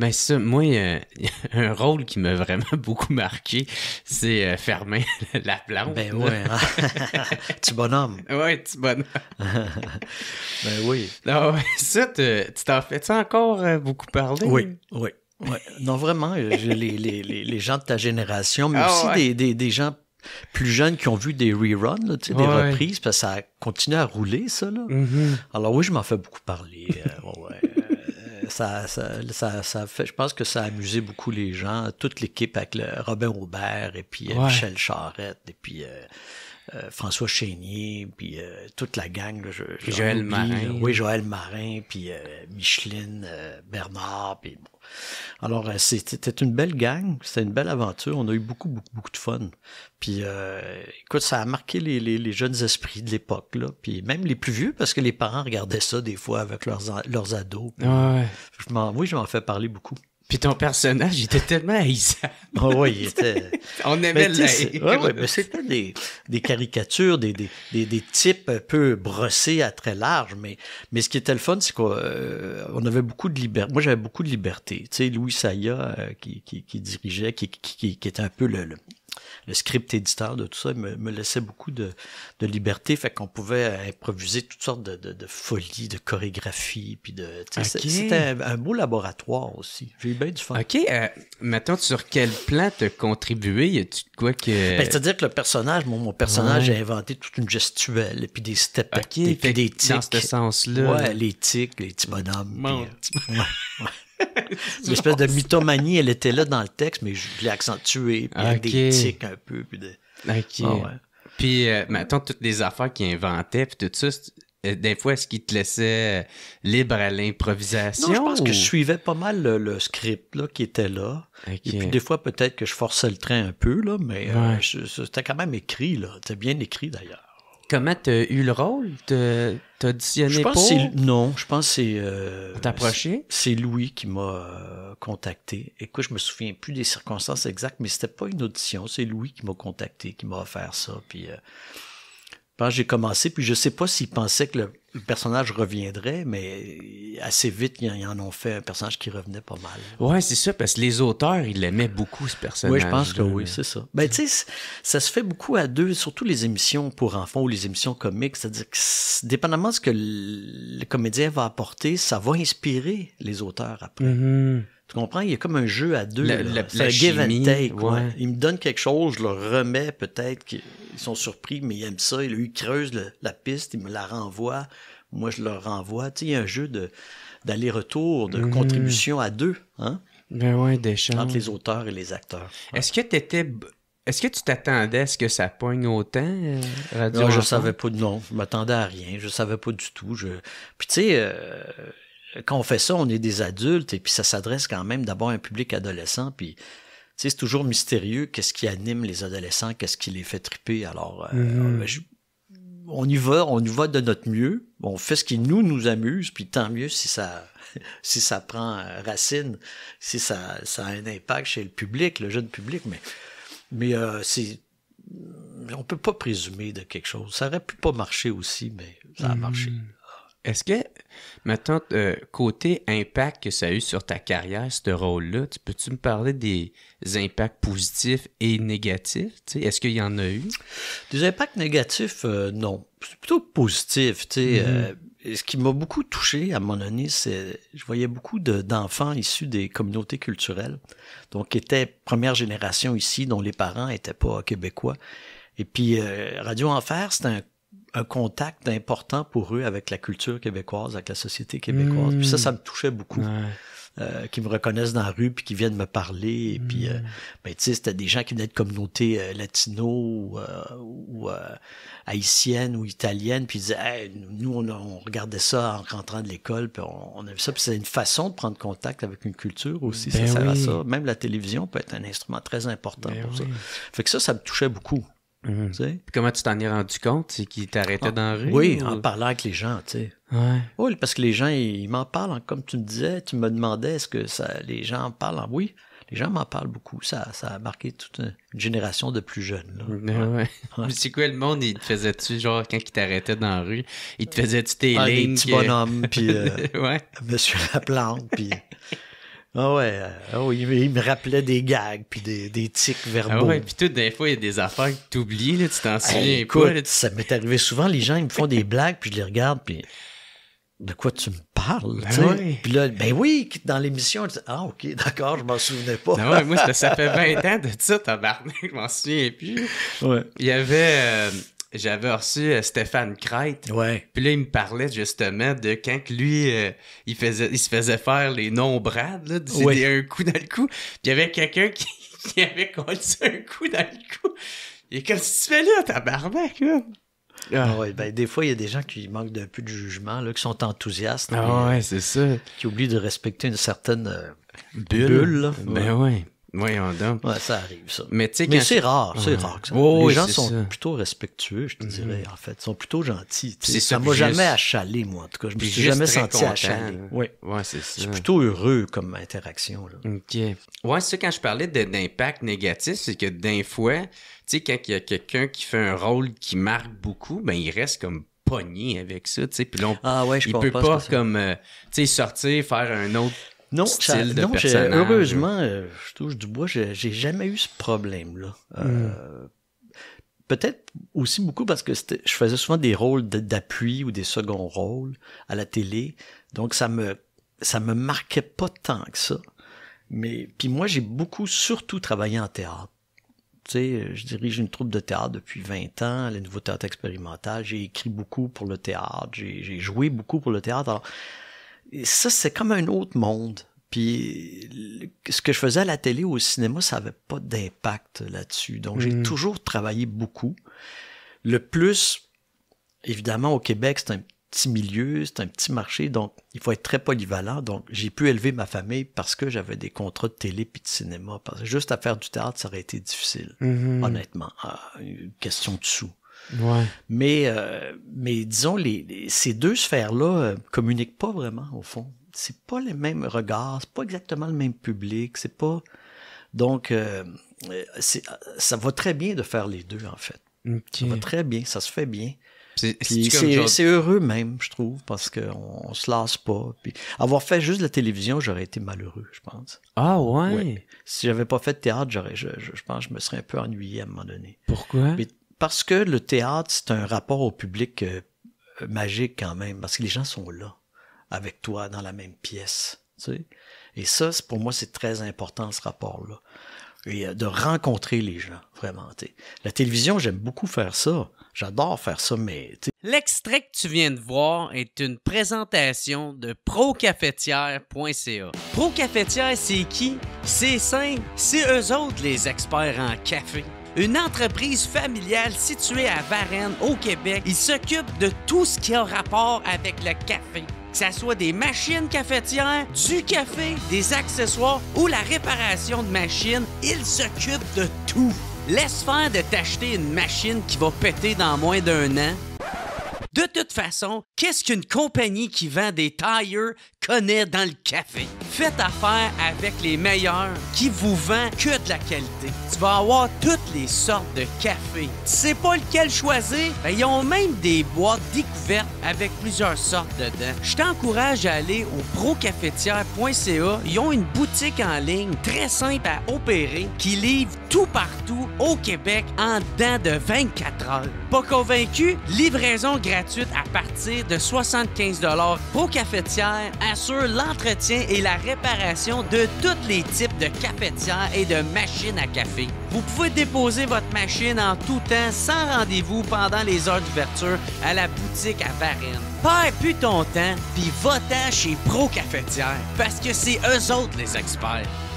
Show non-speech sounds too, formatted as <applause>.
Ben ça, moi, euh, <laughs> un rôle qui m'a vraiment <laughs> beaucoup marqué, c'est euh, fermer <laughs> la plante. Ben oui. Hein. tu bonhomme. Oui, tu bonhomme. ben oui. Ah ça, tu t'en fais-tu encore euh, beaucoup parler? Oui, oui. Non, vraiment, les, les, gens de ta génération, mais ah aussi des, gens plus jeunes qui ont vu des reruns, des reprises, parce que ça continue à rouler, ça. Là. Mm-hmm. Alors oui, je m'en fais beaucoup parler ça, ça, ça, fait, je pense que ça a amusé beaucoup les gens, toute l'équipe avec le Robin Aubert et puis euh, Michel Charette et puis euh, euh, François Chénier, puis toute la gang. Là, Joël Marin. oui, Joël Marin, puis Micheline, Bernard, puis bon, alors, euh, c'était une belle gang, c'était une belle aventure. On a eu beaucoup, beaucoup, beaucoup de fun. Puis, euh, écoute, ça a marqué les, jeunes esprits de l'époque, là. Puis même les plus vieux, parce que les parents regardaient ça des fois avec leurs, ados. oui, je m'en fais parler beaucoup. Puis ton personnage, il était tellement haïssable. Ah oui, il était. <laughs> On aimait le mais c'était des, des caricatures, des, des, des, des, types un peu brossés à très large. Mais, mais ce qui était le fun, c'est qu'on euh, avait beaucoup de liberté. Moi, j'avais beaucoup de liberté. Tu sais, Louis Saïa euh, qui, qui, dirigeait, qui, qui, qui, était un peu le le script éditeur de tout ça me, laissait beaucoup de, liberté. Fait qu'on pouvait improviser toutes sortes de, folies, de chorégraphies. Puis de, C'était un, beau laboratoire aussi. J'ai eu bien du fun. OK. Euh, maintenant, sur quel plan te contribué? tu quoi que. Ben, c'est-à-dire que le personnage, mon, personnage a inventé toute une gestuelle, puis des steps, puis des tics. Dans ce sens-là. Ouais, les tics, les petits bonhommes. Euh, L'espèce <laughs> de mythomanie, elle était là dans le texte, mais je l'ai accentuée, puis avec des tics un peu. Puis ah Puis, euh, maintenant, toutes les affaires qu'il inventait, puis tout ça, euh, des fois, est-ce qu'il te laissait euh, libre à l'improvisation? Non, je pense que je suivais pas mal le, script là, qui était là. Et puis des fois, peut-être que je forçais le train un peu, là, mais c'était quand même écrit. là C'était bien écrit d'ailleurs. Comment tu eu le rôle? T'as auditionné pour? non, je pense que c'est... Euh, C'est Louis qui m'a euh, contacté. Écoute, je me souviens plus des circonstances exactes, mais c'était pas une audition. C'est Louis qui m'a contacté, qui m'a offert ça. Puis, euh, j'ai commencé, puis je sais pas s'il pensait que le, le personnage reviendrait, mais assez vite, ils en ont fait un personnage qui revenait pas mal. Ouais, c'est ça, parce que les auteurs, ils l'aimaient beaucoup, ce personnage. Oui, je pense que oui, c'est ça. Ben, tu sais, ça se fait beaucoup à deux, surtout les émissions pour enfants ou les émissions comiques, c'est-à-dire que, dépendamment de ce que le comédien va apporter, ça va inspirer les auteurs après. Mm-hmm. Tu comprends? Il y a comme un jeu à deux. C'est give and take. Il me donne quelque chose, je le remets peut-être. Ils sont surpris, mais ils aiment ça. Ils, creusent la piste, ils me la renvoient. Moi, je leur renvoie. Tu il y a un jeu d'aller-retour, de, mhm. contribution à deux. Hein? Ben ouais, des Entre les auteurs et les acteurs. Est-ce que tu étais. Est-ce que tu t'attendais à ce que ça pogne autant, euh, Non, je savais pas, non, je m'attendais à rien, je savais pas du tout. Je... Puis tu sais, euh, quand on fait ça, on est des adultes et puis ça s'adresse quand même d'abord à un public adolescent. Puis c'est toujours mystérieux qu'est-ce qui anime les adolescents, qu'est-ce qui les fait triper. Alors, euh, mhm. ben, on y va, on y va de notre mieux. On fait ce qui nous nous amuse, puis tant mieux si ça <laughs> si ça prend racine, si ça, ça a un impact chez le public, le jeune public. Mais mais euh, c'est on peut pas présumer de quelque chose. Ça aurait pu pas marcher aussi, mais ça a marché. Mhm. Est-ce que Maintenant, euh, côté impact que ça a eu sur ta carrière, ce rôle-là, peux-tu me parler des impacts positifs et négatifs? Est-ce qu'il y en a eu? Des impacts négatifs, euh, non. C'est plutôt positif. Mhm. Euh, ce qui m'a beaucoup touché à mon donné, c'est je voyais beaucoup d'enfants issus des communautés culturelles, donc qui étaient première génération ici, dont les parents n'étaient pas québécois. Et puis, Radio Enfer, c'est un un contact important pour eux avec la culture québécoise, avec la société québécoise. Puis ça, hmm. ça me touchait beaucoup. Euh, qu'ils qui me reconnaissent dans la rue puis qu'ils viennent me parler et puis hmm. euh, ben, tu sais c'était des gens qui venaient de communautés euh, latino ou, haïtiennes ou italiennes puis ils disaient nous on, regardait ça en rentrant de l'école puis on, avait a ça puis c'est une façon de prendre contact avec une culture aussi ben ça sert à ça même la télévision peut être un instrument très important ben pour ça fait que ça ça me touchait beaucoup Mm-hmm. comment tu t'en es rendu compte? C'est qu'ils t'arrêtaient ah, dans la rue? Oui, en parlant avec les gens, tu sais. Oui, parce que les gens, ils, m'en parlent, comme tu me disais, tu me demandais est-ce que ça, les gens en parlent? Ah oui, les gens m'en parlent beaucoup. Ça, ça a marqué toute une génération de plus jeunes. <laughs> C'est quoi le monde? Il te faisait-tu, genre, quand il t'arrêtait dans la rue, il te faisait-tu tes ah, lignes? Des petits puis euh, <laughs> Monsieur Laplante, puis... <laughs> Ah ouais, euh, oh, il, me rappelait des gags puis des, des tics ah verbaux. Ah ouais, puis tout, des fois, il y a des affaires que t'oublies, là, tu t'en souviens pas. Ça m'est arrivé souvent, les gens, ils me font des <laughs> blagues puis je les regarde puis de quoi tu me parles, ben tu oui. Puis là, ben oui, dans l'émission, ah ok, <laughs> d'accord, je m'en souvenais pas. Non, ben ouais, moi, ça, fait 20 ans de ça, tabarnak, je m'en souviens plus. Ouais. Il y avait... Euh, j'avais reçu euh, Stéphane Crête. Puis là, il me parlait justement de quand lui, euh, il, se faisait faire les noms brades là, un coup dans le cou. Puis il y avait quelqu'un qui, <laughs> avait conçu un coup dans le cou. Il est comme, si tu fais là, t'as là. Ah ben, des fois, il y a des gens qui manquent de peu de jugement, là, qui sont enthousiastes. Ah euh, c'est ça. Qui oublient de respecter une certaine bulle. Ben ouais on donne. Ouais, ça arrive, ça. Mais, c'est rare, c'est rare. Ça. les gens sont plutôt respectueux, je te mhm. dirais, en fait. Ils sont plutôt gentils. Ça m'a jamais achalé, moi, en tout cas. Je me suis jamais senti achalé. Hein. Oui. Ouais, c'est ça. suis plutôt heureux comme interaction. Là. OK. Ouais, c'est quand je parlais d'impact négatif, c'est que d'un fois, tu sais, quand il y a quelqu'un qui fait un rôle qui marque beaucoup, ben il reste comme pogné avec ça, tu sais. Puis ah ouais, je il peut pas, comme, euh, tu sortir, faire un autre non, Heureusement, euh, je touche du bois, j'ai jamais eu ce problème-là. Euh, hmm. Peut-être aussi beaucoup parce que je faisais souvent des rôles d'appui ou des seconds rôles à la télé, donc ça me ça me marquait pas tant que ça. Mais puis moi j'ai beaucoup surtout travaillé en théâtre. Tu sais, euh, je dirige une troupe de théâtre depuis 20 ans, le nouveau théâtre expérimental. J'ai écrit beaucoup pour le théâtre, j'ai joué beaucoup pour le théâtre. Alors, ça, c'est comme un autre monde. Puis ce que je faisais à la télé ou au cinéma, ça n'avait pas d'impact là-dessus. Donc j'ai hmm. toujours travaillé beaucoup. Le plus, évidemment, au Québec, c'est un petit milieu, c'est un petit marché, donc il faut être très polyvalent. Donc j'ai pu élever ma famille parce que j'avais des contrats de télé puis de cinéma. Parce que juste à faire du théâtre, ça aurait été difficile, hmm. honnêtement. Ah, une question de sous. Mais, euh, mais disons, les, ces deux sphères-là euh, communiquent pas vraiment, au fond. C'est pas les mêmes regards, c'est pas exactement le même public, c'est pas. Donc, euh, ça va très bien de faire les deux, en fait. Ça va très bien, ça se fait bien. C'est heureux même, je trouve, parce qu'on on se lasse pas. Puis avoir fait juste la télévision, j'aurais été malheureux, je pense. Ah ouais? Si j'avais pas fait de théâtre, j'aurais, je, je, pense que je me serais un peu ennuyé à un moment donné. Pourquoi? Parce que le théâtre, c'est un rapport au public euh, euh, magique quand même, parce que les gens sont là, avec toi, dans la même pièce. Et ça, pour moi, c'est très important, ce rapport-là. Et euh, de rencontrer les gens, vraiment. La télévision, j'aime beaucoup faire ça. J'adore faire ça, mais... L'extrait que tu viens de voir est une présentation de procafetière.ca. Procafetière, c'est qui? C'est simple, c'est eux autres les experts en café une entreprise familiale située à Varennes, au Québec. Il s'occupe de tout ce qui a rapport avec le café. Que ce soit des machines cafetières, du café, des accessoires ou la réparation de machines, il s'occupe de tout. Laisse faire de t'acheter une machine qui va péter dans moins d'un an. De toute façon, qu'est-ce qu'une compagnie qui vend des tires connaît dans le café? Faites affaire avec les meilleurs qui vous vendent que de la qualité vas avoir toutes les sortes de cafés. Tu sais pas lequel choisir? Ben, ils ont même des boîtes découvertes avec plusieurs sortes dedans. Je t'encourage à aller au procafetière.ca. Ils ont une boutique en ligne très simple à opérer qui livre tout partout au Québec en dedans de 24 heures. Pas convaincu? Livraison gratuite à partir de 75 Procafetière assure l'entretien et la réparation de tous les types de cafetières et de machines à café. Vous pouvez déposer votre machine en tout temps sans rendez-vous pendant les heures d'ouverture à la boutique à Varennes. Perds plus ton temps, puis va-t'en chez Pro Cafetière, parce que c'est eux autres les experts.